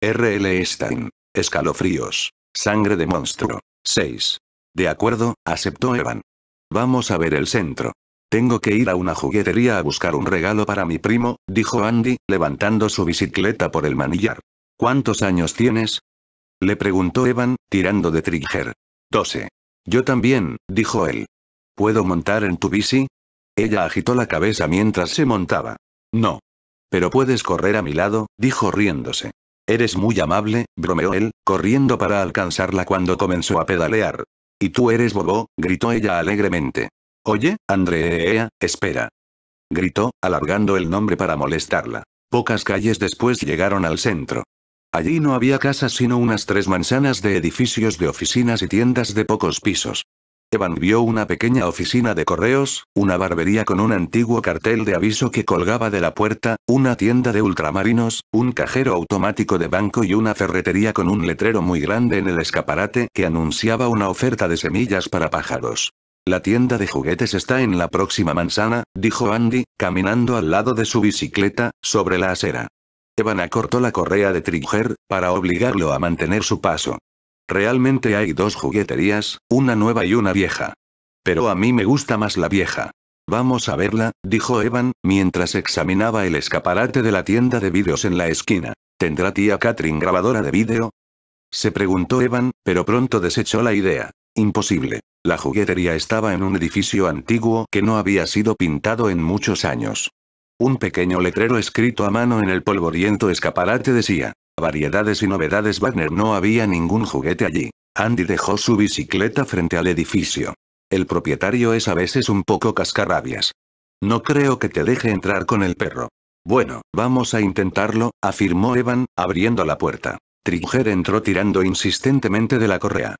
RL Stein. Escalofríos. Sangre de monstruo. 6. De acuerdo, aceptó Evan. Vamos a ver el centro. Tengo que ir a una juguetería a buscar un regalo para mi primo, dijo Andy, levantando su bicicleta por el manillar. ¿Cuántos años tienes? Le preguntó Evan, tirando de Trigger. 12. Yo también, dijo él. ¿Puedo montar en tu bici? Ella agitó la cabeza mientras se montaba. No. Pero puedes correr a mi lado, dijo riéndose. Eres muy amable, bromeó él, corriendo para alcanzarla cuando comenzó a pedalear. Y tú eres bobo, gritó ella alegremente. Oye, Andrea, espera. Gritó, alargando el nombre para molestarla. Pocas calles después llegaron al centro. Allí no había casas sino unas tres manzanas de edificios de oficinas y tiendas de pocos pisos. Evan vio una pequeña oficina de correos, una barbería con un antiguo cartel de aviso que colgaba de la puerta, una tienda de ultramarinos, un cajero automático de banco y una ferretería con un letrero muy grande en el escaparate que anunciaba una oferta de semillas para pájaros. La tienda de juguetes está en la próxima manzana, dijo Andy, caminando al lado de su bicicleta, sobre la acera. Evan acortó la correa de Trigger, para obligarlo a mantener su paso. Realmente hay dos jugueterías, una nueva y una vieja. Pero a mí me gusta más la vieja. Vamos a verla, dijo Evan, mientras examinaba el escaparate de la tienda de vídeos en la esquina. ¿Tendrá tía Katrin grabadora de vídeo? Se preguntó Evan, pero pronto desechó la idea. Imposible. La juguetería estaba en un edificio antiguo que no había sido pintado en muchos años. Un pequeño letrero escrito a mano en el polvoriento escaparate decía, variedades y novedades Wagner no había ningún juguete allí. Andy dejó su bicicleta frente al edificio. El propietario es a veces un poco cascarrabias. No creo que te deje entrar con el perro. Bueno, vamos a intentarlo, afirmó Evan, abriendo la puerta. Trigger entró tirando insistentemente de la correa.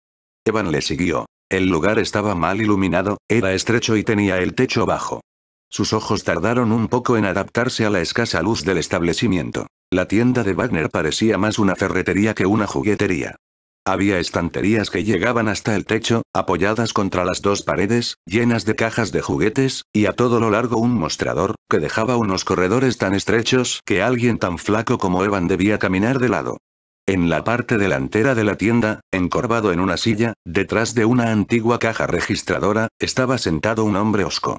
Evan le siguió. El lugar estaba mal iluminado, era estrecho y tenía el techo bajo. Sus ojos tardaron un poco en adaptarse a la escasa luz del establecimiento. La tienda de Wagner parecía más una ferretería que una juguetería. Había estanterías que llegaban hasta el techo, apoyadas contra las dos paredes, llenas de cajas de juguetes, y a todo lo largo un mostrador, que dejaba unos corredores tan estrechos que alguien tan flaco como Evan debía caminar de lado. En la parte delantera de la tienda, encorvado en una silla, detrás de una antigua caja registradora, estaba sentado un hombre osco.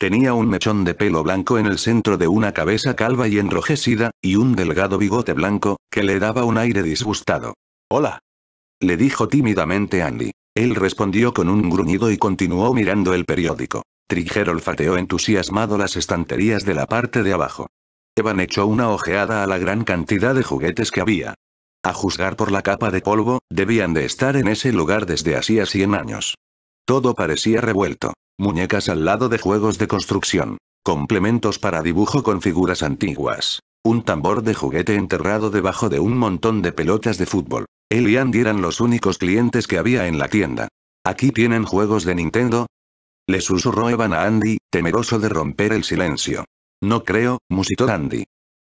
Tenía un mechón de pelo blanco en el centro de una cabeza calva y enrojecida, y un delgado bigote blanco, que le daba un aire disgustado. Hola. Le dijo tímidamente Andy. Él respondió con un gruñido y continuó mirando el periódico. Trigger olfateó entusiasmado las estanterías de la parte de abajo. Evan echó una ojeada a la gran cantidad de juguetes que había. A juzgar por la capa de polvo, debían de estar en ese lugar desde hacía 100 años. Todo parecía revuelto. Muñecas al lado de juegos de construcción. Complementos para dibujo con figuras antiguas. Un tambor de juguete enterrado debajo de un montón de pelotas de fútbol. Él y Andy eran los únicos clientes que había en la tienda. Aquí tienen juegos de Nintendo. Le susurró Evan a Andy, temeroso de romper el silencio. No creo, musitó Andy.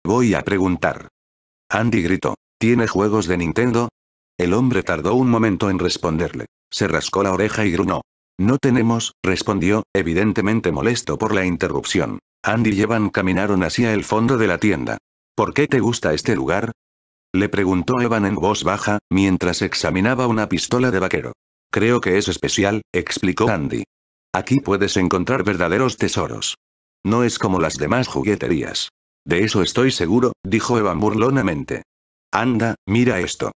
Voy a preguntar. Andy gritó. ¿Tiene juegos de Nintendo? El hombre tardó un momento en responderle. Se rascó la oreja y gruñó. No tenemos, respondió, evidentemente molesto por la interrupción. Andy y Evan caminaron hacia el fondo de la tienda. ¿Por qué te gusta este lugar? Le preguntó Evan en voz baja, mientras examinaba una pistola de vaquero. Creo que es especial, explicó Andy. Aquí puedes encontrar verdaderos tesoros. No es como las demás jugueterías. De eso estoy seguro, dijo Evan burlonamente. Anda, mira esto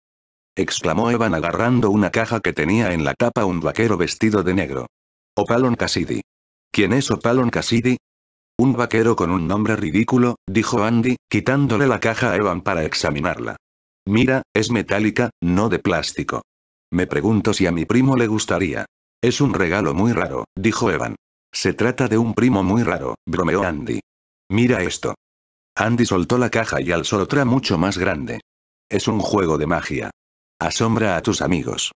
exclamó Evan agarrando una caja que tenía en la tapa un vaquero vestido de negro. Opalon Cassidy. ¿Quién es Opalon Cassidy? Un vaquero con un nombre ridículo, dijo Andy, quitándole la caja a Evan para examinarla. Mira, es metálica, no de plástico. Me pregunto si a mi primo le gustaría. Es un regalo muy raro, dijo Evan. Se trata de un primo muy raro, bromeó Andy. Mira esto. Andy soltó la caja y alzó otra mucho más grande. Es un juego de magia. Asombra a tus amigos.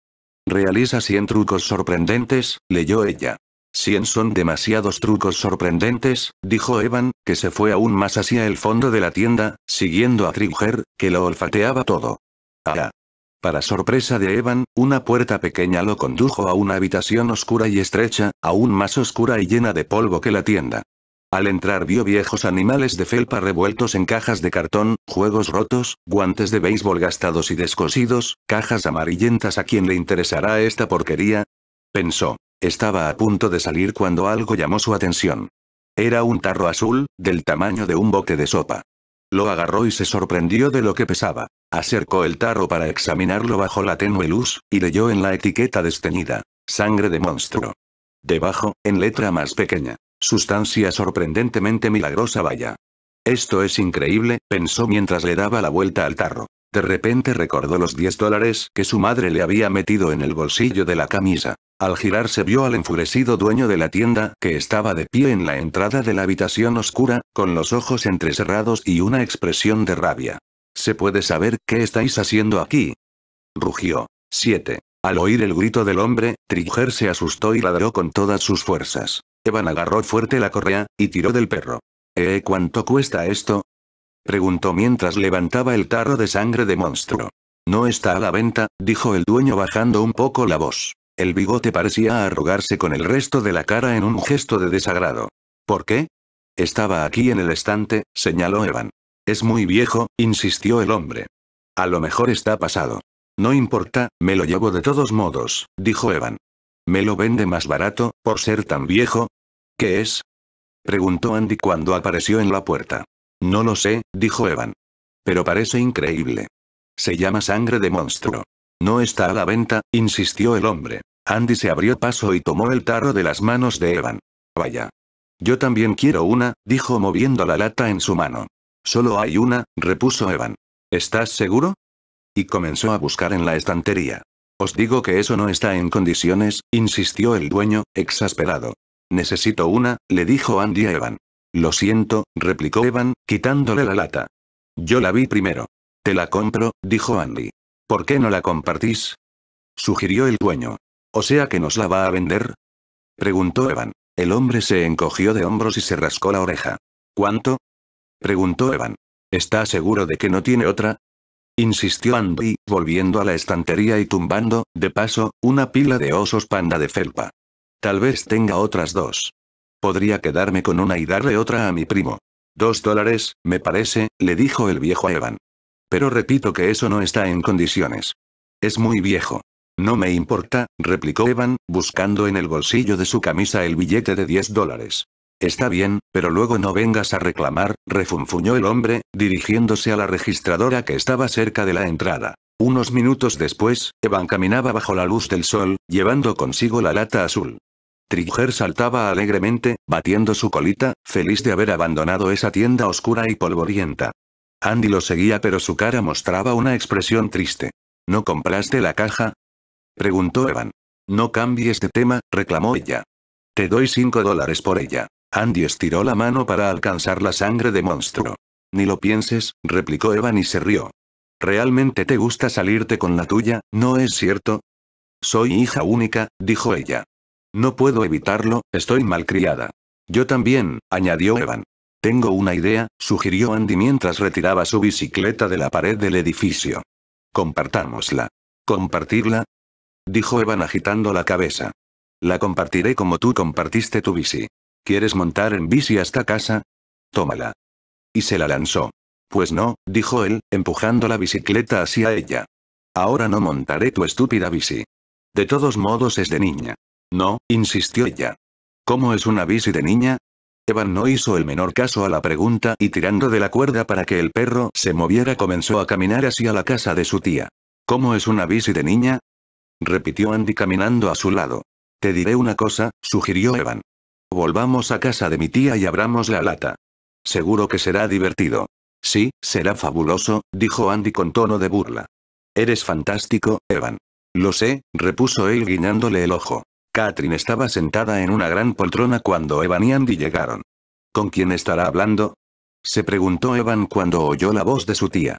Realiza 100 trucos sorprendentes, leyó ella. Cien son demasiados trucos sorprendentes, dijo Evan, que se fue aún más hacia el fondo de la tienda, siguiendo a Trigger, que lo olfateaba todo. Ah, ah. Para sorpresa de Evan, una puerta pequeña lo condujo a una habitación oscura y estrecha, aún más oscura y llena de polvo que la tienda. Al entrar vio viejos animales de felpa revueltos en cajas de cartón, juegos rotos, guantes de béisbol gastados y descosidos, cajas amarillentas a quien le interesará esta porquería. Pensó. Estaba a punto de salir cuando algo llamó su atención. Era un tarro azul, del tamaño de un bote de sopa. Lo agarró y se sorprendió de lo que pesaba. Acercó el tarro para examinarlo bajo la tenue luz, y leyó en la etiqueta desteñida. Sangre de monstruo. Debajo, en letra más pequeña. Sustancia sorprendentemente milagrosa vaya. Esto es increíble, pensó mientras le daba la vuelta al tarro. De repente recordó los 10 dólares que su madre le había metido en el bolsillo de la camisa. Al girarse vio al enfurecido dueño de la tienda que estaba de pie en la entrada de la habitación oscura, con los ojos entrecerrados y una expresión de rabia. ¿Se puede saber qué estáis haciendo aquí? Rugió. 7. Al oír el grito del hombre, Trigger se asustó y ladró con todas sus fuerzas. Evan agarró fuerte la correa, y tiró del perro. ¿Eh? ¿Cuánto cuesta esto? Preguntó mientras levantaba el tarro de sangre de monstruo. No está a la venta, dijo el dueño bajando un poco la voz. El bigote parecía arrugarse con el resto de la cara en un gesto de desagrado. ¿Por qué? Estaba aquí en el estante, señaló Evan. Es muy viejo, insistió el hombre. A lo mejor está pasado. No importa, me lo llevo de todos modos, dijo Evan. Me lo vende más barato, por ser tan viejo, ¿Qué es? Preguntó Andy cuando apareció en la puerta. No lo sé, dijo Evan. Pero parece increíble. Se llama sangre de monstruo. No está a la venta, insistió el hombre. Andy se abrió paso y tomó el tarro de las manos de Evan. Vaya. Yo también quiero una, dijo moviendo la lata en su mano. Solo hay una, repuso Evan. ¿Estás seguro? Y comenzó a buscar en la estantería. Os digo que eso no está en condiciones, insistió el dueño, exasperado. Necesito una, le dijo Andy a Evan. Lo siento, replicó Evan, quitándole la lata. Yo la vi primero. Te la compro, dijo Andy. ¿Por qué no la compartís? Sugirió el dueño. ¿O sea que nos la va a vender? Preguntó Evan. El hombre se encogió de hombros y se rascó la oreja. ¿Cuánto? Preguntó Evan. ¿Está seguro de que no tiene otra? Insistió Andy, volviendo a la estantería y tumbando, de paso, una pila de osos panda de felpa. Tal vez tenga otras dos. Podría quedarme con una y darle otra a mi primo. Dos dólares, me parece, le dijo el viejo a Evan. Pero repito que eso no está en condiciones. Es muy viejo. No me importa, replicó Evan, buscando en el bolsillo de su camisa el billete de 10 dólares. Está bien, pero luego no vengas a reclamar, refunfuñó el hombre, dirigiéndose a la registradora que estaba cerca de la entrada. Unos minutos después, Evan caminaba bajo la luz del sol, llevando consigo la lata azul. Trigger saltaba alegremente, batiendo su colita, feliz de haber abandonado esa tienda oscura y polvorienta. Andy lo seguía pero su cara mostraba una expresión triste. ¿No compraste la caja? preguntó Evan. No cambies de tema, reclamó ella. Te doy cinco dólares por ella. Andy estiró la mano para alcanzar la sangre de monstruo. Ni lo pienses, replicó Evan y se rió. Realmente te gusta salirte con la tuya, ¿no es cierto? Soy hija única, dijo ella. No puedo evitarlo, estoy malcriada. Yo también, añadió Evan. Tengo una idea, sugirió Andy mientras retiraba su bicicleta de la pared del edificio. Compartámosla. ¿Compartirla? Dijo Evan agitando la cabeza. La compartiré como tú compartiste tu bici. ¿Quieres montar en bici hasta casa? Tómala. Y se la lanzó. Pues no, dijo él, empujando la bicicleta hacia ella. Ahora no montaré tu estúpida bici. De todos modos es de niña. No, insistió ella. ¿Cómo es una bici de niña? Evan no hizo el menor caso a la pregunta y tirando de la cuerda para que el perro se moviera comenzó a caminar hacia la casa de su tía. ¿Cómo es una bici de niña? repitió Andy caminando a su lado. Te diré una cosa, sugirió Evan. Volvamos a casa de mi tía y abramos la lata. Seguro que será divertido. Sí, será fabuloso, dijo Andy con tono de burla. Eres fantástico, Evan. Lo sé, repuso él guiñándole el ojo. Katrin estaba sentada en una gran poltrona cuando Evan y Andy llegaron. ¿Con quién estará hablando? Se preguntó Evan cuando oyó la voz de su tía.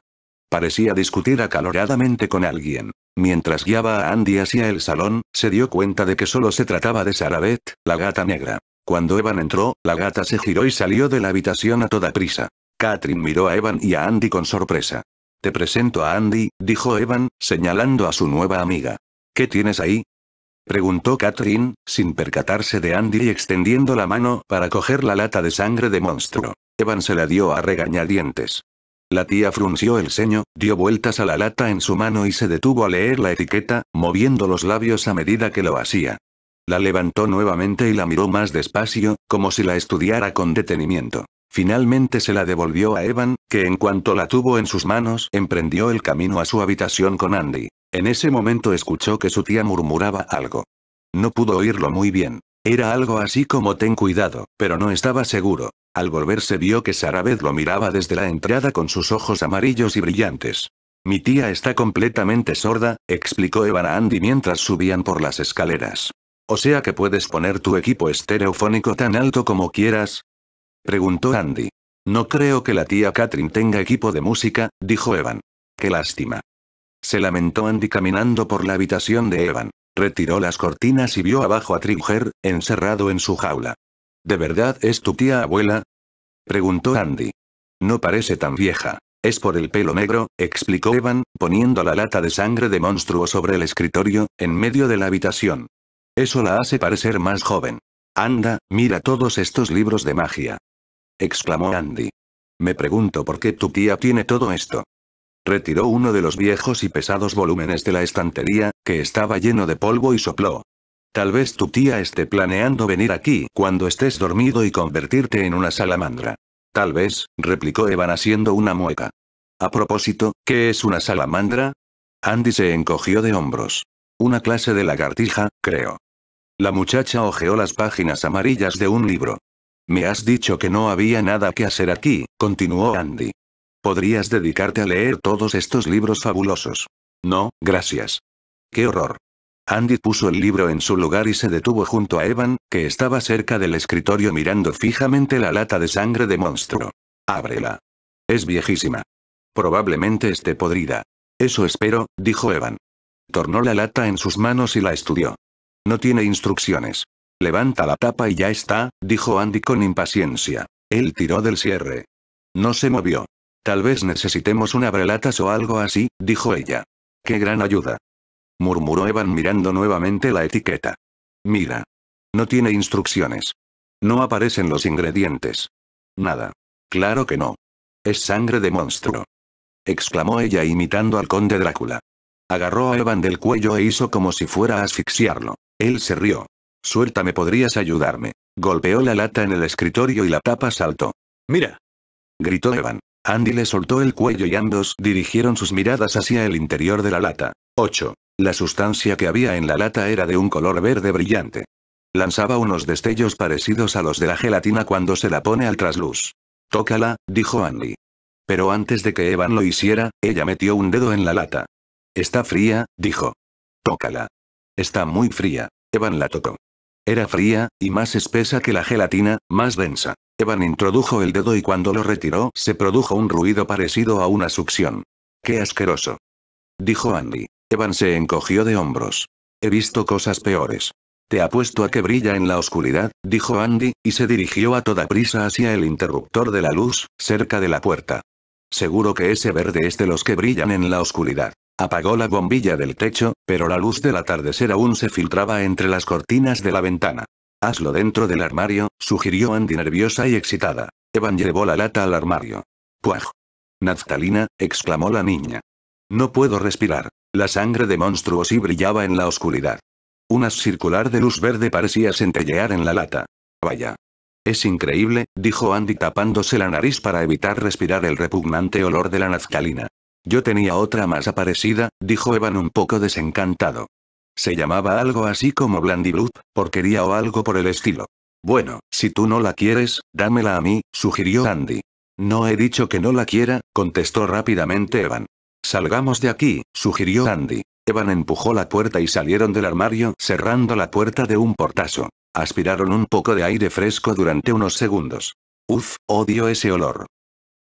Parecía discutir acaloradamente con alguien. Mientras guiaba a Andy hacia el salón, se dio cuenta de que solo se trataba de Sarabeth, la gata negra. Cuando Evan entró, la gata se giró y salió de la habitación a toda prisa. Katrin miró a Evan y a Andy con sorpresa. Te presento a Andy, dijo Evan, señalando a su nueva amiga. ¿Qué tienes ahí? Preguntó Katrin, sin percatarse de Andy y extendiendo la mano para coger la lata de sangre de monstruo. Evan se la dio a regañadientes. La tía frunció el ceño, dio vueltas a la lata en su mano y se detuvo a leer la etiqueta, moviendo los labios a medida que lo hacía. La levantó nuevamente y la miró más despacio, como si la estudiara con detenimiento. Finalmente se la devolvió a Evan, que en cuanto la tuvo en sus manos emprendió el camino a su habitación con Andy. En ese momento escuchó que su tía murmuraba algo. No pudo oírlo muy bien. Era algo así como ten cuidado, pero no estaba seguro. Al volverse vio que Sarabeth lo miraba desde la entrada con sus ojos amarillos y brillantes. Mi tía está completamente sorda, explicó Evan a Andy mientras subían por las escaleras. O sea que puedes poner tu equipo estereofónico tan alto como quieras, Preguntó Andy. No creo que la tía Katrin tenga equipo de música, dijo Evan. Qué lástima. Se lamentó Andy caminando por la habitación de Evan. Retiró las cortinas y vio abajo a Trigger, encerrado en su jaula. ¿De verdad es tu tía abuela? Preguntó Andy. No parece tan vieja. Es por el pelo negro, explicó Evan, poniendo la lata de sangre de monstruo sobre el escritorio, en medio de la habitación. Eso la hace parecer más joven. Anda, mira todos estos libros de magia exclamó Andy. Me pregunto por qué tu tía tiene todo esto. Retiró uno de los viejos y pesados volúmenes de la estantería, que estaba lleno de polvo y sopló. Tal vez tu tía esté planeando venir aquí cuando estés dormido y convertirte en una salamandra. Tal vez, replicó Evan haciendo una mueca. A propósito, ¿qué es una salamandra? Andy se encogió de hombros. Una clase de lagartija, creo. La muchacha hojeó las páginas amarillas de un libro. Me has dicho que no había nada que hacer aquí, continuó Andy. Podrías dedicarte a leer todos estos libros fabulosos. No, gracias. ¡Qué horror! Andy puso el libro en su lugar y se detuvo junto a Evan, que estaba cerca del escritorio mirando fijamente la lata de sangre de monstruo. Ábrela. Es viejísima. Probablemente esté podrida. Eso espero, dijo Evan. Tornó la lata en sus manos y la estudió. No tiene instrucciones. Levanta la tapa y ya está, dijo Andy con impaciencia. Él tiró del cierre. No se movió. Tal vez necesitemos una brelatas o algo así, dijo ella. ¡Qué gran ayuda! murmuró Evan mirando nuevamente la etiqueta. Mira. No tiene instrucciones. No aparecen los ingredientes. Nada. Claro que no. Es sangre de monstruo. exclamó ella imitando al conde Drácula. Agarró a Evan del cuello e hizo como si fuera a asfixiarlo. Él se rió. Suéltame, podrías ayudarme. Golpeó la lata en el escritorio y la tapa saltó. Mira. Gritó Evan. Andy le soltó el cuello y ambos dirigieron sus miradas hacia el interior de la lata. 8. La sustancia que había en la lata era de un color verde brillante. Lanzaba unos destellos parecidos a los de la gelatina cuando se la pone al trasluz. Tócala, dijo Andy. Pero antes de que Evan lo hiciera, ella metió un dedo en la lata. Está fría, dijo. Tócala. Está muy fría. Evan la tocó. Era fría, y más espesa que la gelatina, más densa. Evan introdujo el dedo y cuando lo retiró se produjo un ruido parecido a una succión. ¡Qué asqueroso! Dijo Andy. Evan se encogió de hombros. He visto cosas peores. Te apuesto a que brilla en la oscuridad, dijo Andy, y se dirigió a toda prisa hacia el interruptor de la luz, cerca de la puerta. Seguro que ese verde es de los que brillan en la oscuridad. Apagó la bombilla del techo, pero la luz del atardecer aún se filtraba entre las cortinas de la ventana. Hazlo dentro del armario, sugirió Andy nerviosa y excitada. Evan llevó la lata al armario. ¡Puaj! ¡Nazcalina! exclamó la niña. No puedo respirar. La sangre de monstruos y brillaba en la oscuridad. Una circular de luz verde parecía centellear en la lata. Vaya. Es increíble, dijo Andy tapándose la nariz para evitar respirar el repugnante olor de la nazcalina. Yo tenía otra más aparecida, dijo Evan un poco desencantado. Se llamaba algo así como Blandiblue, porquería o algo por el estilo. Bueno, si tú no la quieres, dámela a mí, sugirió Andy. No he dicho que no la quiera, contestó rápidamente Evan. Salgamos de aquí, sugirió Andy. Evan empujó la puerta y salieron del armario, cerrando la puerta de un portazo. Aspiraron un poco de aire fresco durante unos segundos. Uf, odio ese olor.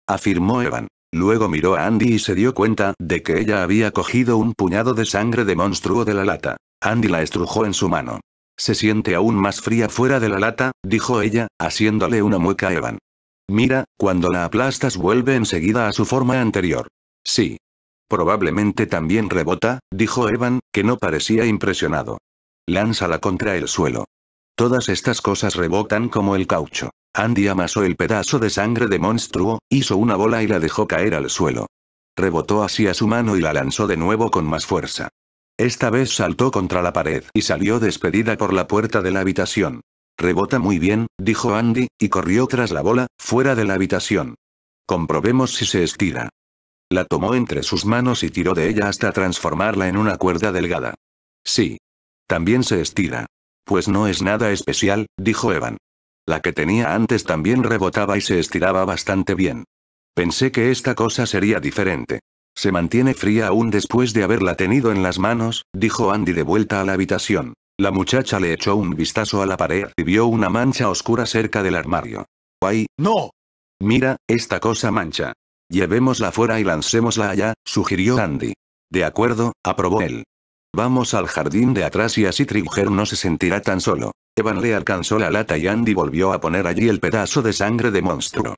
Afirmó Evan. Luego miró a Andy y se dio cuenta de que ella había cogido un puñado de sangre de monstruo de la lata. Andy la estrujó en su mano. Se siente aún más fría fuera de la lata, dijo ella, haciéndole una mueca a Evan. Mira, cuando la aplastas vuelve enseguida a su forma anterior. Sí. Probablemente también rebota, dijo Evan, que no parecía impresionado. Lánzala contra el suelo. Todas estas cosas rebotan como el caucho. Andy amasó el pedazo de sangre de monstruo, hizo una bola y la dejó caer al suelo. Rebotó hacia su mano y la lanzó de nuevo con más fuerza. Esta vez saltó contra la pared y salió despedida por la puerta de la habitación. Rebota muy bien, dijo Andy, y corrió tras la bola, fuera de la habitación. Comprobemos si se estira. La tomó entre sus manos y tiró de ella hasta transformarla en una cuerda delgada. Sí. También se estira. Pues no es nada especial, dijo Evan. La que tenía antes también rebotaba y se estiraba bastante bien. Pensé que esta cosa sería diferente. Se mantiene fría aún después de haberla tenido en las manos, dijo Andy de vuelta a la habitación. La muchacha le echó un vistazo a la pared y vio una mancha oscura cerca del armario. ¡Ay, no! Mira, esta cosa mancha. Llevémosla fuera y lancémosla allá, sugirió Andy. De acuerdo, aprobó él. Vamos al jardín de atrás y así Trigger no se sentirá tan solo. Evan le alcanzó la lata y Andy volvió a poner allí el pedazo de sangre de monstruo.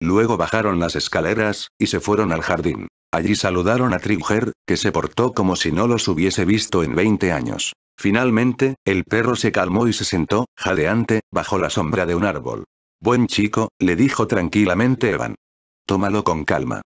Luego bajaron las escaleras, y se fueron al jardín. Allí saludaron a Trigger, que se portó como si no los hubiese visto en 20 años. Finalmente, el perro se calmó y se sentó, jadeante, bajo la sombra de un árbol. Buen chico, le dijo tranquilamente Evan. Tómalo con calma.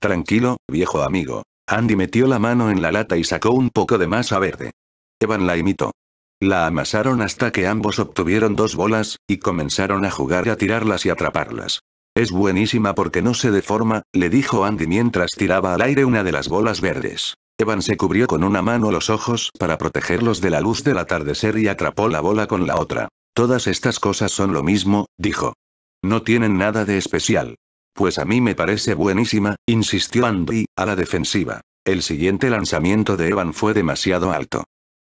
Tranquilo, viejo amigo. Andy metió la mano en la lata y sacó un poco de masa verde. Evan la imitó. La amasaron hasta que ambos obtuvieron dos bolas, y comenzaron a jugar a tirarlas y atraparlas. Es buenísima porque no se deforma, le dijo Andy mientras tiraba al aire una de las bolas verdes. Evan se cubrió con una mano los ojos para protegerlos de la luz del atardecer y atrapó la bola con la otra. Todas estas cosas son lo mismo, dijo. No tienen nada de especial. Pues a mí me parece buenísima, insistió Andy, a la defensiva. El siguiente lanzamiento de Evan fue demasiado alto.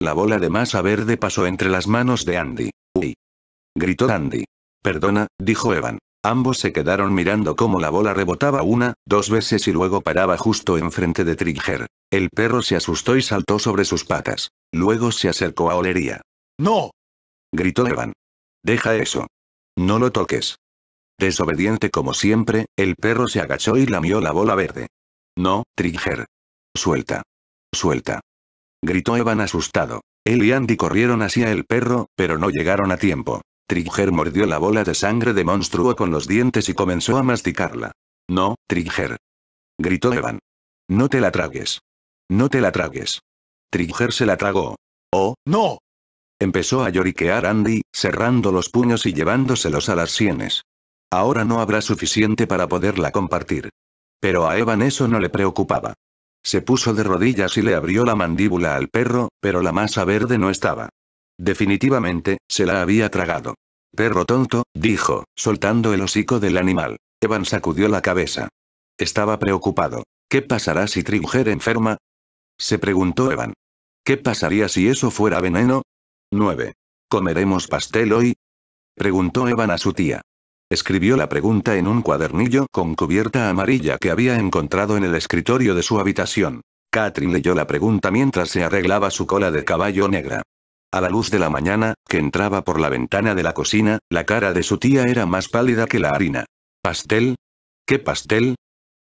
La bola de masa verde pasó entre las manos de Andy. ¡Uy! Gritó Andy. Perdona, dijo Evan. Ambos se quedaron mirando cómo la bola rebotaba una, dos veces y luego paraba justo enfrente de Trigger. El perro se asustó y saltó sobre sus patas. Luego se acercó a Olería. ¡No! gritó Evan. Deja eso. No lo toques. Desobediente como siempre, el perro se agachó y lamió la bola verde. No, Trigger. Suelta. Suelta. Gritó Evan asustado. Él y Andy corrieron hacia el perro, pero no llegaron a tiempo. Trigger mordió la bola de sangre de monstruo con los dientes y comenzó a masticarla. No, Trigger. Gritó Evan. No te la tragues. No te la tragues. Trigger se la tragó. Oh, no. Empezó a lloriquear Andy, cerrando los puños y llevándoselos a las sienes. Ahora no habrá suficiente para poderla compartir. Pero a Evan eso no le preocupaba. Se puso de rodillas y le abrió la mandíbula al perro, pero la masa verde no estaba. Definitivamente, se la había tragado. Perro tonto, dijo, soltando el hocico del animal. Evan sacudió la cabeza. Estaba preocupado. ¿Qué pasará si Tringer enferma? Se preguntó Evan. ¿Qué pasaría si eso fuera veneno? 9. ¿Comeremos pastel hoy? Preguntó Evan a su tía. Escribió la pregunta en un cuadernillo con cubierta amarilla que había encontrado en el escritorio de su habitación. Catherine leyó la pregunta mientras se arreglaba su cola de caballo negra. A la luz de la mañana, que entraba por la ventana de la cocina, la cara de su tía era más pálida que la harina. ¿Pastel? ¿Qué pastel?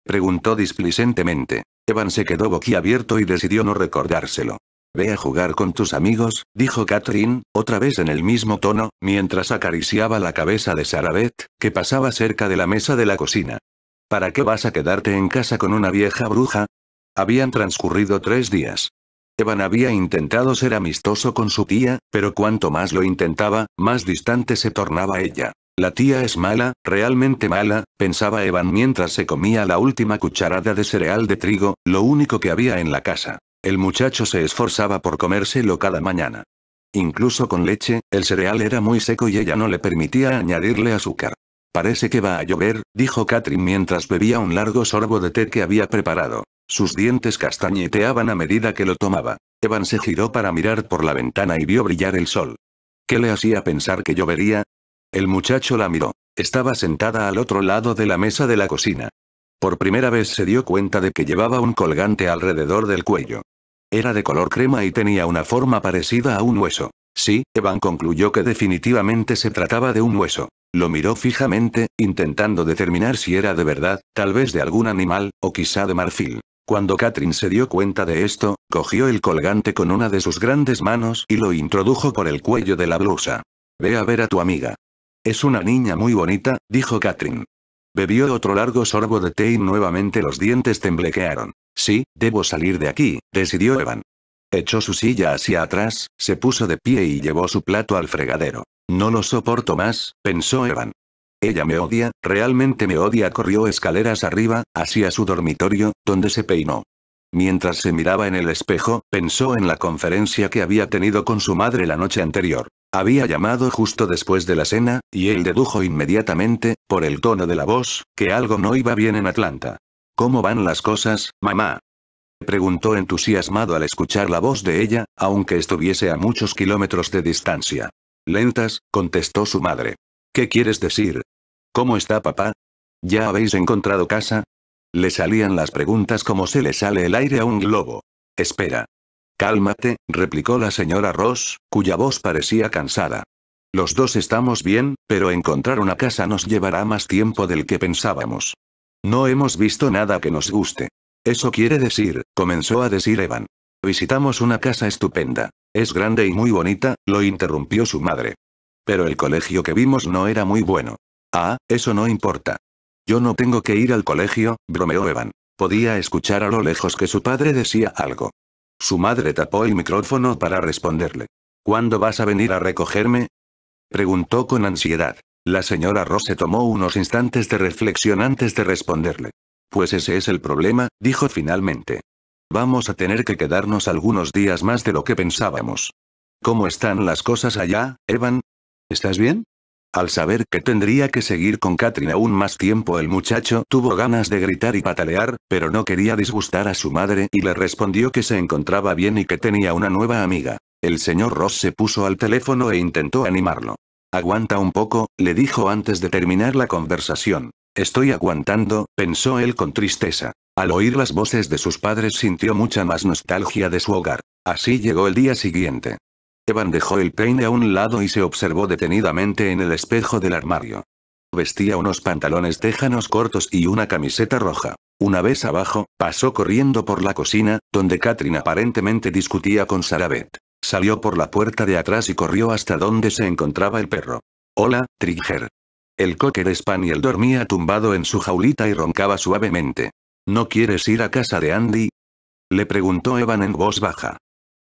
preguntó displicentemente. Evan se quedó boquiabierto y decidió no recordárselo. Ve a jugar con tus amigos, dijo Catherine, otra vez en el mismo tono, mientras acariciaba la cabeza de Sarabeth, que pasaba cerca de la mesa de la cocina. ¿Para qué vas a quedarte en casa con una vieja bruja? Habían transcurrido tres días. Evan había intentado ser amistoso con su tía, pero cuanto más lo intentaba, más distante se tornaba ella. La tía es mala, realmente mala, pensaba Evan mientras se comía la última cucharada de cereal de trigo, lo único que había en la casa. El muchacho se esforzaba por comérselo cada mañana. Incluso con leche, el cereal era muy seco y ella no le permitía añadirle azúcar. Parece que va a llover, dijo Katrin mientras bebía un largo sorbo de té que había preparado. Sus dientes castañeteaban a medida que lo tomaba. Evan se giró para mirar por la ventana y vio brillar el sol. ¿Qué le hacía pensar que llovería? El muchacho la miró. Estaba sentada al otro lado de la mesa de la cocina. Por primera vez se dio cuenta de que llevaba un colgante alrededor del cuello. Era de color crema y tenía una forma parecida a un hueso. Sí, Evan concluyó que definitivamente se trataba de un hueso. Lo miró fijamente, intentando determinar si era de verdad, tal vez de algún animal, o quizá de marfil. Cuando Katrin se dio cuenta de esto, cogió el colgante con una de sus grandes manos y lo introdujo por el cuello de la blusa. Ve a ver a tu amiga. Es una niña muy bonita, dijo Katrin. Bebió otro largo sorbo de té y nuevamente los dientes temblequearon. Sí, debo salir de aquí, decidió Evan. Echó su silla hacia atrás, se puso de pie y llevó su plato al fregadero. No lo soporto más, pensó Evan. Ella me odia, realmente me odia. Corrió escaleras arriba, hacia su dormitorio, donde se peinó. Mientras se miraba en el espejo, pensó en la conferencia que había tenido con su madre la noche anterior. Había llamado justo después de la cena, y él dedujo inmediatamente, por el tono de la voz, que algo no iba bien en Atlanta. ¿Cómo van las cosas, mamá? Preguntó entusiasmado al escuchar la voz de ella, aunque estuviese a muchos kilómetros de distancia. Lentas, contestó su madre. ¿Qué quieres decir? ¿Cómo está papá? ¿Ya habéis encontrado casa? Le salían las preguntas como se le sale el aire a un globo. Espera. Cálmate, replicó la señora Ross, cuya voz parecía cansada. Los dos estamos bien, pero encontrar una casa nos llevará más tiempo del que pensábamos. No hemos visto nada que nos guste. Eso quiere decir, comenzó a decir Evan. Visitamos una casa estupenda. Es grande y muy bonita, lo interrumpió su madre. Pero el colegio que vimos no era muy bueno. Ah, eso no importa. Yo no tengo que ir al colegio, bromeó Evan. Podía escuchar a lo lejos que su padre decía algo. Su madre tapó el micrófono para responderle. ¿Cuándo vas a venir a recogerme? Preguntó con ansiedad. La señora Rose tomó unos instantes de reflexión antes de responderle. Pues ese es el problema, dijo finalmente. Vamos a tener que quedarnos algunos días más de lo que pensábamos. ¿Cómo están las cosas allá, Evan? ¿Estás bien? Al saber que tendría que seguir con Katrin aún más tiempo el muchacho tuvo ganas de gritar y patalear, pero no quería disgustar a su madre y le respondió que se encontraba bien y que tenía una nueva amiga. El señor Ross se puso al teléfono e intentó animarlo. Aguanta un poco, le dijo antes de terminar la conversación. Estoy aguantando, pensó él con tristeza. Al oír las voces de sus padres sintió mucha más nostalgia de su hogar. Así llegó el día siguiente. Evan dejó el peine a un lado y se observó detenidamente en el espejo del armario. Vestía unos pantalones tejanos cortos y una camiseta roja. Una vez abajo, pasó corriendo por la cocina, donde Katrin aparentemente discutía con Sarabeth. Salió por la puerta de atrás y corrió hasta donde se encontraba el perro. Hola, Trigger. El cocker spaniel dormía tumbado en su jaulita y roncaba suavemente. ¿No quieres ir a casa de Andy? Le preguntó Evan en voz baja.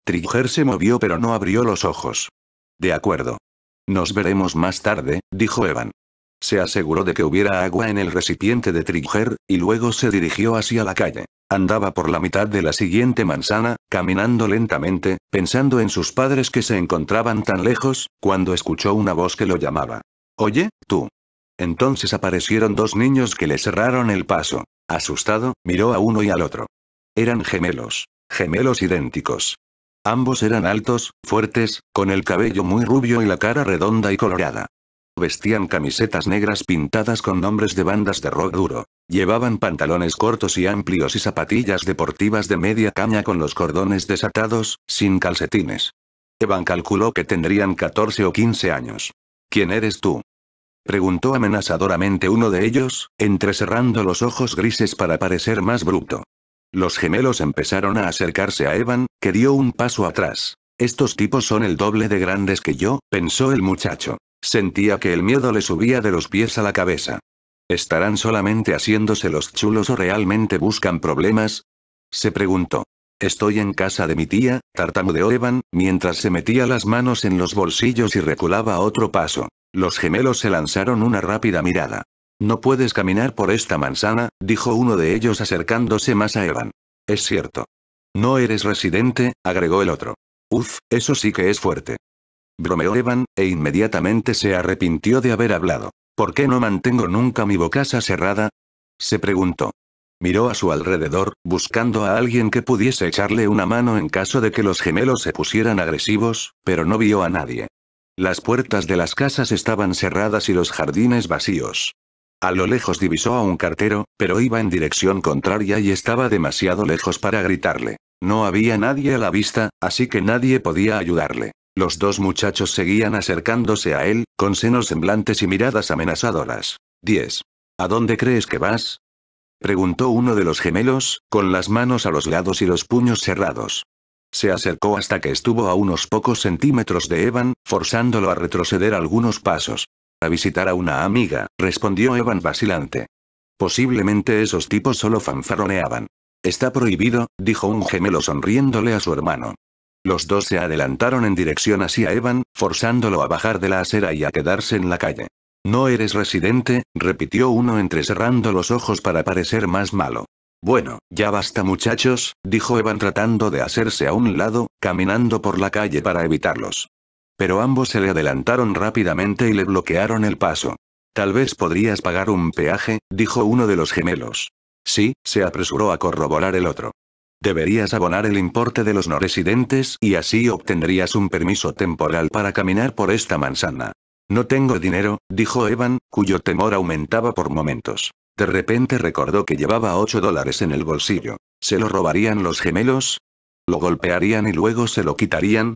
Trigger se movió pero no abrió los ojos. De acuerdo. Nos veremos más tarde, dijo Evan. Se aseguró de que hubiera agua en el recipiente de Trigger, y luego se dirigió hacia la calle. Andaba por la mitad de la siguiente manzana, caminando lentamente, pensando en sus padres que se encontraban tan lejos, cuando escuchó una voz que lo llamaba. Oye, tú. Entonces aparecieron dos niños que le cerraron el paso. Asustado, miró a uno y al otro. Eran gemelos. Gemelos idénticos. Ambos eran altos, fuertes, con el cabello muy rubio y la cara redonda y colorada vestían camisetas negras pintadas con nombres de bandas de rock duro. Llevaban pantalones cortos y amplios y zapatillas deportivas de media caña con los cordones desatados, sin calcetines. Evan calculó que tendrían 14 o 15 años. ¿Quién eres tú? Preguntó amenazadoramente uno de ellos, entrecerrando los ojos grises para parecer más bruto. Los gemelos empezaron a acercarse a Evan, que dio un paso atrás. Estos tipos son el doble de grandes que yo, pensó el muchacho. Sentía que el miedo le subía de los pies a la cabeza. ¿Estarán solamente haciéndose los chulos o realmente buscan problemas? Se preguntó. Estoy en casa de mi tía, tartamudeó Evan, mientras se metía las manos en los bolsillos y reculaba otro paso. Los gemelos se lanzaron una rápida mirada. No puedes caminar por esta manzana, dijo uno de ellos acercándose más a Evan. Es cierto. No eres residente, agregó el otro. Uf, eso sí que es fuerte bromeó Evan, e inmediatamente se arrepintió de haber hablado. ¿Por qué no mantengo nunca mi bocasa cerrada? se preguntó. Miró a su alrededor, buscando a alguien que pudiese echarle una mano en caso de que los gemelos se pusieran agresivos, pero no vio a nadie. Las puertas de las casas estaban cerradas y los jardines vacíos. A lo lejos divisó a un cartero, pero iba en dirección contraria y estaba demasiado lejos para gritarle. No había nadie a la vista, así que nadie podía ayudarle. Los dos muchachos seguían acercándose a él, con senos semblantes y miradas amenazadoras. 10. ¿A dónde crees que vas? Preguntó uno de los gemelos, con las manos a los lados y los puños cerrados. Se acercó hasta que estuvo a unos pocos centímetros de Evan, forzándolo a retroceder algunos pasos. A visitar a una amiga, respondió Evan vacilante. Posiblemente esos tipos solo fanfaroneaban. Está prohibido, dijo un gemelo sonriéndole a su hermano. Los dos se adelantaron en dirección hacia Evan, forzándolo a bajar de la acera y a quedarse en la calle. No eres residente, repitió uno entrecerrando los ojos para parecer más malo. Bueno, ya basta muchachos, dijo Evan tratando de hacerse a un lado, caminando por la calle para evitarlos. Pero ambos se le adelantaron rápidamente y le bloquearon el paso. Tal vez podrías pagar un peaje, dijo uno de los gemelos. Sí, se apresuró a corroborar el otro. Deberías abonar el importe de los no residentes y así obtendrías un permiso temporal para caminar por esta manzana. No tengo dinero, dijo Evan, cuyo temor aumentaba por momentos. De repente recordó que llevaba 8 dólares en el bolsillo. ¿Se lo robarían los gemelos? ¿Lo golpearían y luego se lo quitarían?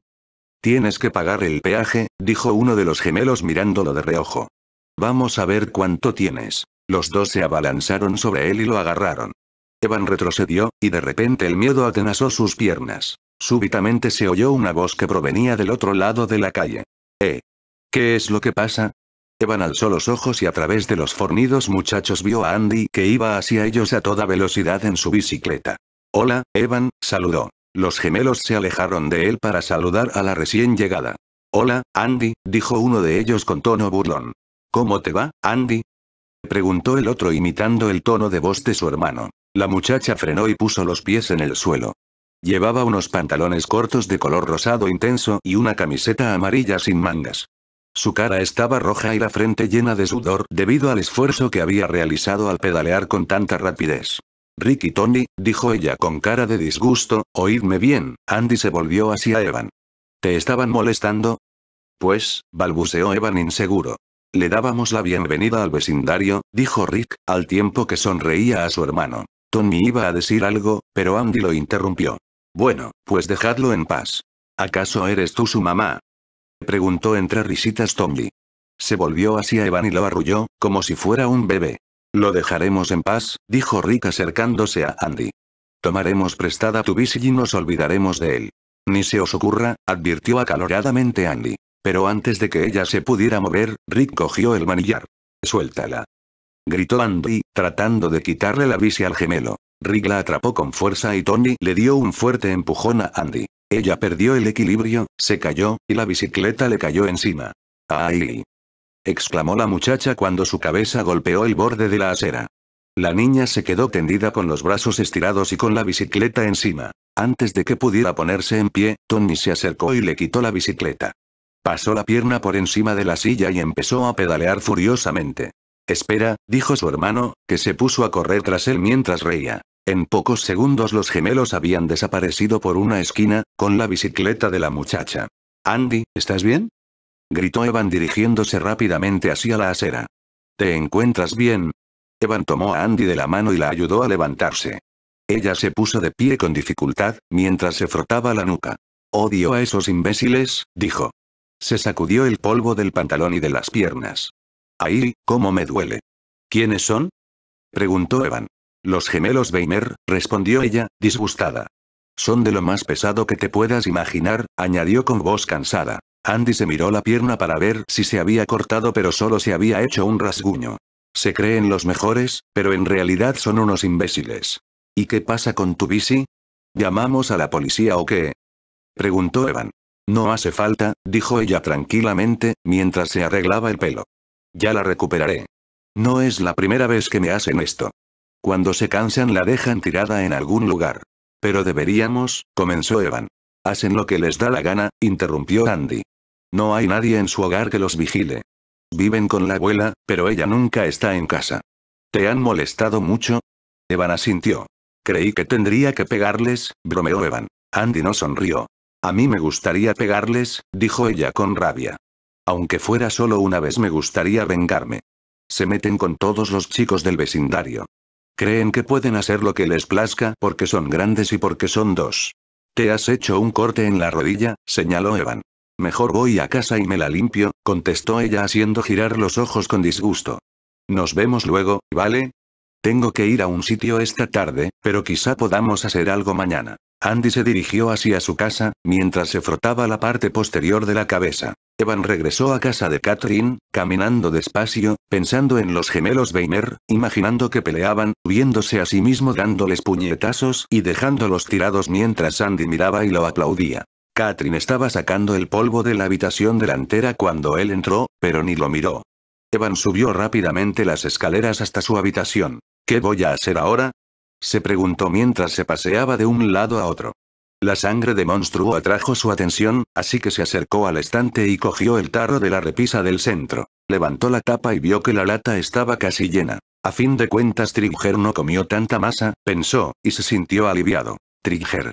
Tienes que pagar el peaje, dijo uno de los gemelos mirándolo de reojo. Vamos a ver cuánto tienes. Los dos se abalanzaron sobre él y lo agarraron. Evan retrocedió, y de repente el miedo atenazó sus piernas. Súbitamente se oyó una voz que provenía del otro lado de la calle. ¿Eh? ¿Qué es lo que pasa? Evan alzó los ojos y a través de los fornidos muchachos vio a Andy que iba hacia ellos a toda velocidad en su bicicleta. Hola, Evan, saludó. Los gemelos se alejaron de él para saludar a la recién llegada. Hola, Andy, dijo uno de ellos con tono burlón. ¿Cómo te va, Andy? preguntó el otro imitando el tono de voz de su hermano. La muchacha frenó y puso los pies en el suelo. Llevaba unos pantalones cortos de color rosado intenso y una camiseta amarilla sin mangas. Su cara estaba roja y la frente llena de sudor debido al esfuerzo que había realizado al pedalear con tanta rapidez. Rick y Tony, dijo ella con cara de disgusto, oídme bien, Andy se volvió hacia Evan. ¿Te estaban molestando? Pues, balbuceó Evan inseguro. Le dábamos la bienvenida al vecindario, dijo Rick, al tiempo que sonreía a su hermano. Tommy iba a decir algo, pero Andy lo interrumpió. Bueno, pues dejadlo en paz. ¿Acaso eres tú su mamá? Preguntó entre risitas Tommy. Se volvió hacia Evan y lo arrulló, como si fuera un bebé. Lo dejaremos en paz, dijo Rick acercándose a Andy. Tomaremos prestada tu bici y nos olvidaremos de él. Ni se os ocurra, advirtió acaloradamente Andy. Pero antes de que ella se pudiera mover, Rick cogió el manillar. Suéltala, gritó Andy, tratando de quitarle la bici al gemelo. Rigla la atrapó con fuerza y Tony le dio un fuerte empujón a Andy. Ella perdió el equilibrio, se cayó, y la bicicleta le cayó encima. ¡Ay! exclamó la muchacha cuando su cabeza golpeó el borde de la acera. La niña se quedó tendida con los brazos estirados y con la bicicleta encima. Antes de que pudiera ponerse en pie, Tony se acercó y le quitó la bicicleta. Pasó la pierna por encima de la silla y empezó a pedalear furiosamente. Espera, dijo su hermano, que se puso a correr tras él mientras reía. En pocos segundos los gemelos habían desaparecido por una esquina, con la bicicleta de la muchacha. Andy, ¿estás bien? gritó Evan dirigiéndose rápidamente hacia la acera. ¿Te encuentras bien? Evan tomó a Andy de la mano y la ayudó a levantarse. Ella se puso de pie con dificultad, mientras se frotaba la nuca. Odio a esos imbéciles, dijo. Se sacudió el polvo del pantalón y de las piernas. ¡Ay, cómo me duele! ¿Quiénes son? preguntó Evan. Los gemelos Beimer, respondió ella, disgustada. Son de lo más pesado que te puedas imaginar, añadió con voz cansada. Andy se miró la pierna para ver si se había cortado pero solo se había hecho un rasguño. Se creen los mejores, pero en realidad son unos imbéciles. ¿Y qué pasa con tu bici? ¿Llamamos a la policía o qué? Preguntó Evan. No hace falta, dijo ella tranquilamente, mientras se arreglaba el pelo. Ya la recuperaré. No es la primera vez que me hacen esto. Cuando se cansan la dejan tirada en algún lugar. Pero deberíamos, comenzó Evan. Hacen lo que les da la gana, interrumpió Andy. No hay nadie en su hogar que los vigile. Viven con la abuela, pero ella nunca está en casa. ¿Te han molestado mucho? Evan asintió. Creí que tendría que pegarles, bromeó Evan. Andy no sonrió. A mí me gustaría pegarles, dijo ella con rabia. Aunque fuera solo una vez me gustaría vengarme. Se meten con todos los chicos del vecindario. Creen que pueden hacer lo que les plazca porque son grandes y porque son dos. Te has hecho un corte en la rodilla, señaló Evan. Mejor voy a casa y me la limpio, contestó ella haciendo girar los ojos con disgusto. Nos vemos luego, ¿vale? Tengo que ir a un sitio esta tarde, pero quizá podamos hacer algo mañana. Andy se dirigió hacia su casa, mientras se frotaba la parte posterior de la cabeza. Evan regresó a casa de Catherine, caminando despacio, pensando en los gemelos Beimer, imaginando que peleaban, viéndose a sí mismo dándoles puñetazos y dejándolos tirados mientras Andy miraba y lo aplaudía. Catherine estaba sacando el polvo de la habitación delantera cuando él entró, pero ni lo miró. Evan subió rápidamente las escaleras hasta su habitación. ¿Qué voy a hacer ahora? se preguntó mientras se paseaba de un lado a otro. La sangre de monstruo atrajo su atención, así que se acercó al estante y cogió el tarro de la repisa del centro. Levantó la tapa y vio que la lata estaba casi llena. A fin de cuentas Trigger no comió tanta masa, pensó, y se sintió aliviado. Trigger.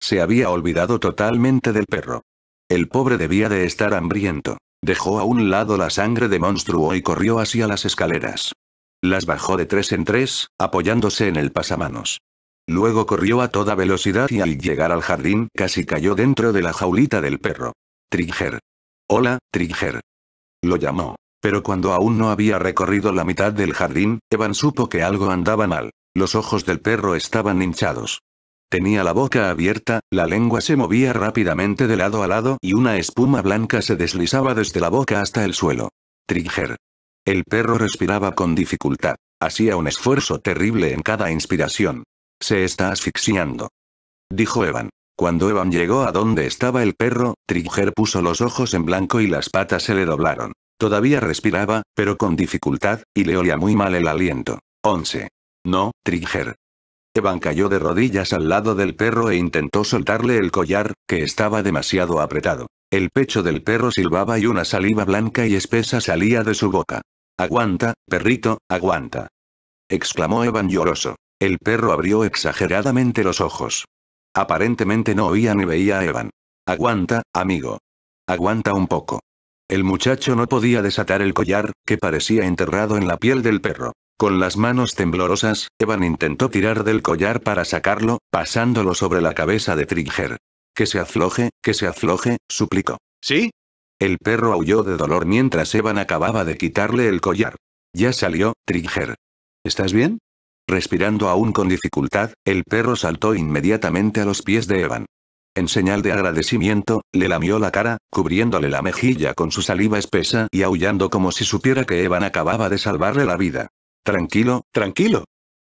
Se había olvidado totalmente del perro. El pobre debía de estar hambriento. Dejó a un lado la sangre de monstruo y corrió hacia las escaleras. Las bajó de tres en tres, apoyándose en el pasamanos. Luego corrió a toda velocidad y al llegar al jardín casi cayó dentro de la jaulita del perro. Trigger. Hola, Trigger. Lo llamó. Pero cuando aún no había recorrido la mitad del jardín, Evan supo que algo andaba mal. Los ojos del perro estaban hinchados. Tenía la boca abierta, la lengua se movía rápidamente de lado a lado y una espuma blanca se deslizaba desde la boca hasta el suelo. Trigger. El perro respiraba con dificultad. Hacía un esfuerzo terrible en cada inspiración. Se está asfixiando. Dijo Evan. Cuando Evan llegó a donde estaba el perro, Trigger puso los ojos en blanco y las patas se le doblaron. Todavía respiraba, pero con dificultad, y le olía muy mal el aliento. 11. No, Trigger. Evan cayó de rodillas al lado del perro e intentó soltarle el collar, que estaba demasiado apretado. El pecho del perro silbaba y una saliva blanca y espesa salía de su boca. Aguanta, perrito, aguanta. exclamó Evan lloroso. El perro abrió exageradamente los ojos. Aparentemente no oía ni veía a Evan. Aguanta, amigo. Aguanta un poco. El muchacho no podía desatar el collar, que parecía enterrado en la piel del perro. Con las manos temblorosas, Evan intentó tirar del collar para sacarlo, pasándolo sobre la cabeza de Trigger. Que se afloje, que se afloje, suplicó. ¿Sí? El perro aulló de dolor mientras Evan acababa de quitarle el collar. Ya salió, Trigger. ¿Estás bien? Respirando aún con dificultad, el perro saltó inmediatamente a los pies de Evan. En señal de agradecimiento, le lamió la cara, cubriéndole la mejilla con su saliva espesa y aullando como si supiera que Evan acababa de salvarle la vida. Tranquilo, tranquilo.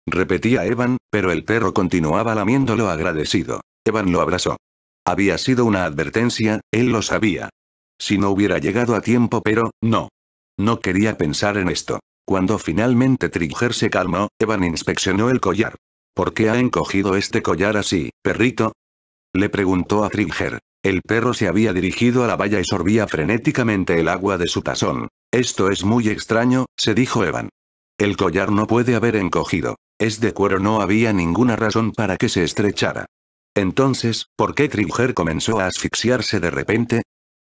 Repetía Evan, pero el perro continuaba lamiéndolo agradecido. Evan lo abrazó. Había sido una advertencia, él lo sabía, si no hubiera llegado a tiempo pero, no. No quería pensar en esto. Cuando finalmente Trigger se calmó, Evan inspeccionó el collar. ¿Por qué ha encogido este collar así, perrito? Le preguntó a Trigger. El perro se había dirigido a la valla y sorbía frenéticamente el agua de su tazón. Esto es muy extraño, se dijo Evan. El collar no puede haber encogido. Es de cuero, no había ninguna razón para que se estrechara. Entonces, ¿por qué Trigger comenzó a asfixiarse de repente?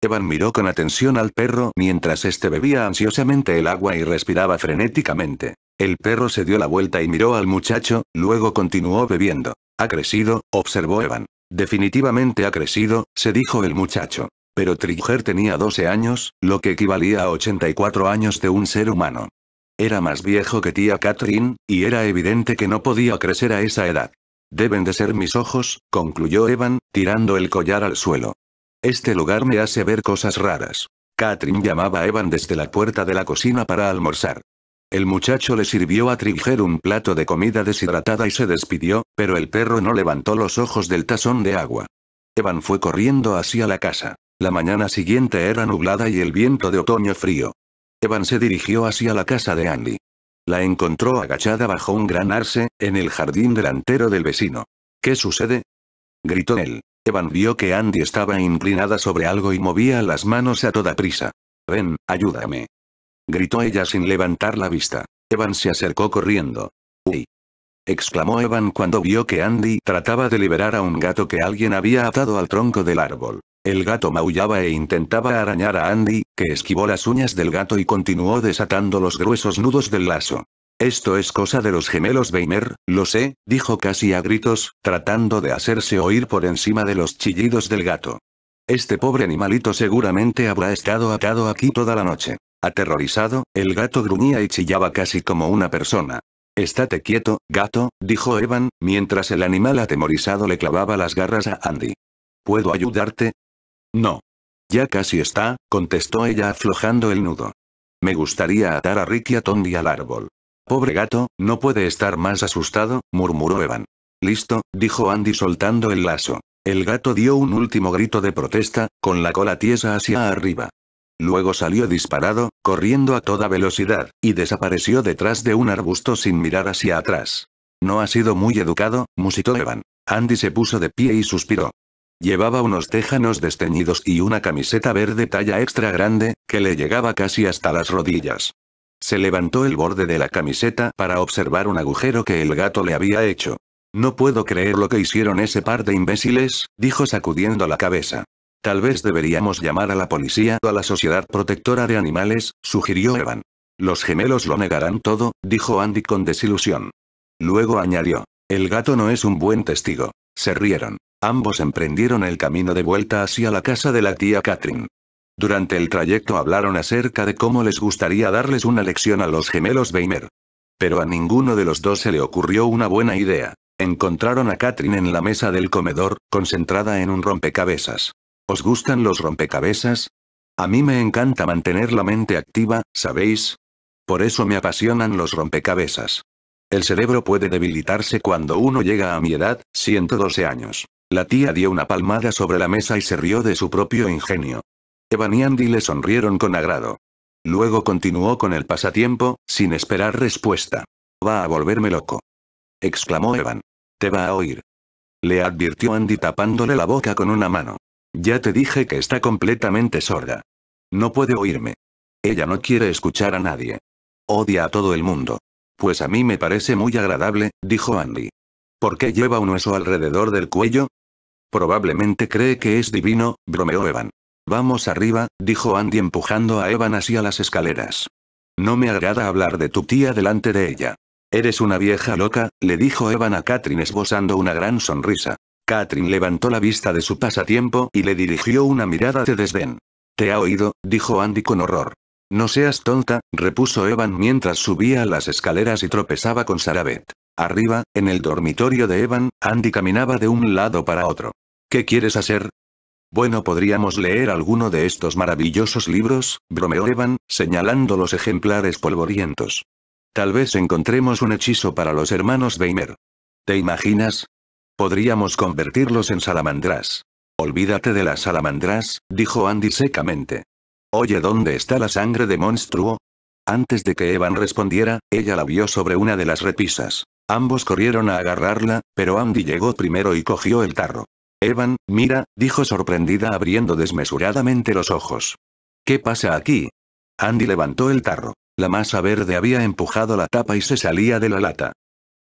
Evan miró con atención al perro mientras este bebía ansiosamente el agua y respiraba frenéticamente. El perro se dio la vuelta y miró al muchacho, luego continuó bebiendo. Ha crecido, observó Evan. Definitivamente ha crecido, se dijo el muchacho. Pero Trigger tenía 12 años, lo que equivalía a 84 años de un ser humano. Era más viejo que tía Catherine, y era evidente que no podía crecer a esa edad. Deben de ser mis ojos, concluyó Evan, tirando el collar al suelo. Este lugar me hace ver cosas raras. Katrin llamaba a Evan desde la puerta de la cocina para almorzar. El muchacho le sirvió a Trigger un plato de comida deshidratada y se despidió, pero el perro no levantó los ojos del tazón de agua. Evan fue corriendo hacia la casa. La mañana siguiente era nublada y el viento de otoño frío. Evan se dirigió hacia la casa de Andy. La encontró agachada bajo un gran arce, en el jardín delantero del vecino. ¿Qué sucede? gritó él. Evan vio que Andy estaba inclinada sobre algo y movía las manos a toda prisa. Ven, ayúdame. Gritó ella sin levantar la vista. Evan se acercó corriendo. ¡Uy! exclamó Evan cuando vio que Andy trataba de liberar a un gato que alguien había atado al tronco del árbol. El gato maullaba e intentaba arañar a Andy, que esquivó las uñas del gato y continuó desatando los gruesos nudos del lazo. Esto es cosa de los gemelos Weimer, lo sé, dijo casi a gritos, tratando de hacerse oír por encima de los chillidos del gato. Este pobre animalito seguramente habrá estado atado aquí toda la noche. Aterrorizado, el gato gruñía y chillaba casi como una persona. Estate quieto, gato, dijo Evan, mientras el animal atemorizado le clavaba las garras a Andy. ¿Puedo ayudarte? No. Ya casi está, contestó ella aflojando el nudo. Me gustaría atar a Ricky a Tony al árbol. Pobre gato, no puede estar más asustado, murmuró Evan. Listo, dijo Andy soltando el lazo. El gato dio un último grito de protesta, con la cola tiesa hacia arriba. Luego salió disparado, corriendo a toda velocidad, y desapareció detrás de un arbusto sin mirar hacia atrás. No ha sido muy educado, musitó Evan. Andy se puso de pie y suspiró. Llevaba unos tejanos desteñidos y una camiseta verde talla extra grande, que le llegaba casi hasta las rodillas. Se levantó el borde de la camiseta para observar un agujero que el gato le había hecho. No puedo creer lo que hicieron ese par de imbéciles, dijo sacudiendo la cabeza. Tal vez deberíamos llamar a la policía o a la Sociedad Protectora de Animales, sugirió Evan. Los gemelos lo negarán todo, dijo Andy con desilusión. Luego añadió. El gato no es un buen testigo. Se rieron. Ambos emprendieron el camino de vuelta hacia la casa de la tía Katrin. Durante el trayecto hablaron acerca de cómo les gustaría darles una lección a los gemelos Beimer. Pero a ninguno de los dos se le ocurrió una buena idea. Encontraron a Katrin en la mesa del comedor, concentrada en un rompecabezas. ¿Os gustan los rompecabezas? A mí me encanta mantener la mente activa, ¿sabéis? Por eso me apasionan los rompecabezas. El cerebro puede debilitarse cuando uno llega a mi edad, 112 años. La tía dio una palmada sobre la mesa y se rió de su propio ingenio. Evan y Andy le sonrieron con agrado. Luego continuó con el pasatiempo, sin esperar respuesta. Va a volverme loco. Exclamó Evan. Te va a oír. Le advirtió Andy tapándole la boca con una mano. Ya te dije que está completamente sorda. No puede oírme. Ella no quiere escuchar a nadie. Odia a todo el mundo. Pues a mí me parece muy agradable, dijo Andy. ¿Por qué lleva un hueso alrededor del cuello? Probablemente cree que es divino, bromeó Evan. Vamos arriba, dijo Andy empujando a Evan hacia las escaleras. No me agrada hablar de tu tía delante de ella. Eres una vieja loca, le dijo Evan a Katrin esbozando una gran sonrisa. Katrin levantó la vista de su pasatiempo y le dirigió una mirada de desdén. Te ha oído, dijo Andy con horror. No seas tonta, repuso Evan mientras subía las escaleras y tropezaba con Sarabeth. Arriba, en el dormitorio de Evan, Andy caminaba de un lado para otro. ¿Qué quieres hacer? Bueno podríamos leer alguno de estos maravillosos libros, bromeó Evan, señalando los ejemplares polvorientos. Tal vez encontremos un hechizo para los hermanos Weimer. ¿Te imaginas? Podríamos convertirlos en salamandras. Olvídate de las salamandras, dijo Andy secamente. Oye, ¿dónde está la sangre de monstruo? Antes de que Evan respondiera, ella la vio sobre una de las repisas. Ambos corrieron a agarrarla, pero Andy llegó primero y cogió el tarro. Evan, mira, dijo sorprendida abriendo desmesuradamente los ojos. ¿Qué pasa aquí? Andy levantó el tarro. La masa verde había empujado la tapa y se salía de la lata.